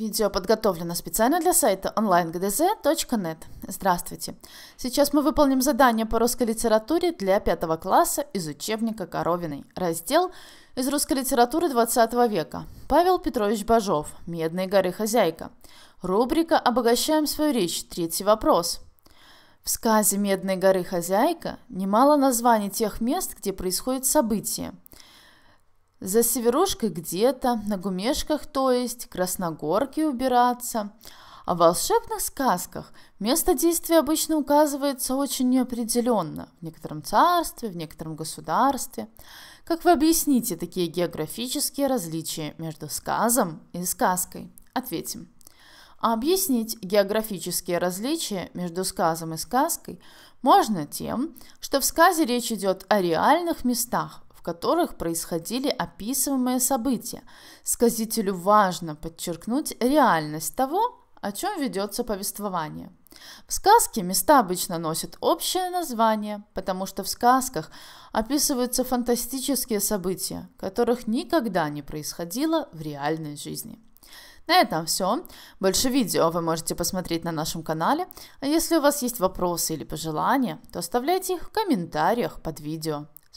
Видео подготовлено специально для сайта onlinegdz.net. Здравствуйте! Сейчас мы выполним задание по русской литературе для пятого класса из учебника Коровиной. Раздел из русской литературы 20 века. Павел Петрович Бажов. «Медные горы хозяйка». Рубрика «Обогащаем свою речь». Третий вопрос. В сказе «Медные горы хозяйка» немало названий тех мест, где происходит событие. За северушкой где-то, на гумешках, то есть, красногорки убираться. А в волшебных сказках место действия обычно указывается очень неопределенно, в некотором царстве, в некотором государстве. Как вы объясните такие географические различия между сказом и сказкой? Ответим. А объяснить географические различия между сказом и сказкой можно тем, что в сказе речь идет о реальных местах, в которых происходили описываемые события. Сказителю важно подчеркнуть реальность того, о чем ведется повествование. В сказке места обычно носят общее название, потому что в сказках описываются фантастические события, которых никогда не происходило в реальной жизни. На этом все. Больше видео вы можете посмотреть на нашем канале. А если у вас есть вопросы или пожелания, то оставляйте их в комментариях под видео.